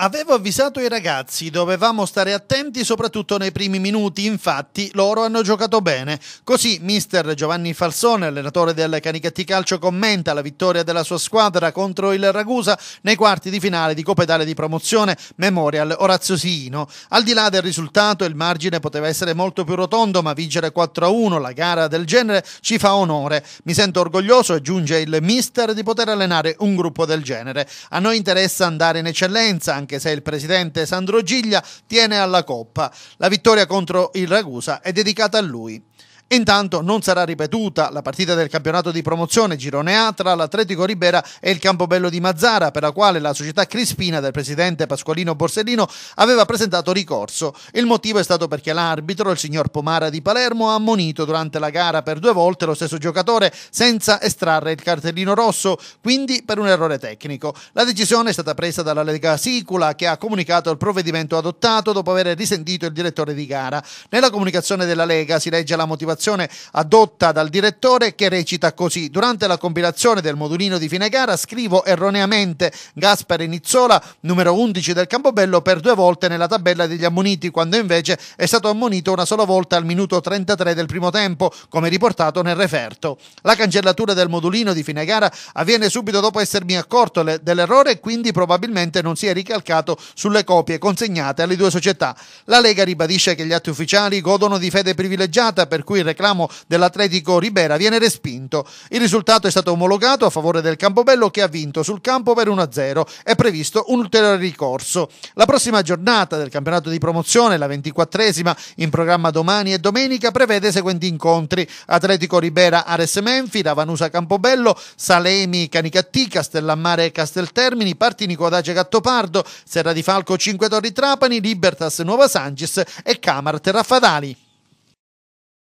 Avevo avvisato i ragazzi, dovevamo stare attenti soprattutto nei primi minuti, infatti loro hanno giocato bene. Così mister Giovanni Falsone, allenatore del Canicattì Calcio, commenta la vittoria della sua squadra contro il Ragusa nei quarti di finale di Coppa Italia di promozione Memorial Orazio Siino. Al di là del risultato il margine poteva essere molto più rotondo, ma vincere 4-1 la gara del genere ci fa onore. Mi sento orgoglioso, aggiunge il mister, di poter allenare un gruppo del genere. A noi interessa andare in eccellenza, anche anche se il presidente Sandro Giglia tiene alla coppa. La vittoria contro il Ragusa è dedicata a lui. Intanto non sarà ripetuta la partita del campionato di promozione Girone A tra l'Atletico Ribera e il Campobello di Mazzara, per la quale la società Crispina del presidente Pasqualino Borsellino aveva presentato ricorso. Il motivo è stato perché l'arbitro, il signor Pomara di Palermo, ha ammonito durante la gara per due volte lo stesso giocatore senza estrarre il cartellino rosso, quindi per un errore tecnico. La decisione è stata presa dalla Lega Sicula che ha comunicato il provvedimento adottato dopo aver risentito il direttore di gara. Nella comunicazione della Lega si legge la motivazione interpretazione adotta dal direttore che recita così. Durante la compilazione del modulino di fine gara scrivo erroneamente Gaspare Nizzola, numero 11 del Campobello, per due volte nella tabella degli ammoniti, quando invece è stato ammonito una sola volta al minuto 33 del primo tempo, come riportato nel referto. La cancellatura del modulino di fine gara avviene subito dopo essermi accorto dell'errore e quindi probabilmente non si è ricalcato sulle copie consegnate alle due società. La Lega ribadisce che gli atti ufficiali godono di fede privilegiata, per cui il reclamo dell'Atletico Ribera viene respinto. Il risultato è stato omologato a favore del Campobello che ha vinto sul campo per 1-0. È previsto un ulteriore ricorso. La prossima giornata del campionato di promozione, la 24esima, in programma domani e domenica, prevede i seguenti incontri. Atletico Ribera Ares Menfi, Ravanusa Campobello, Salemi Canicattì, Castellammare Casteltermini, Partinico Adace Gattopardo, Serra di Falco 5 Torri Trapani, Libertas Nuova Sancis e Camar Terrafadali.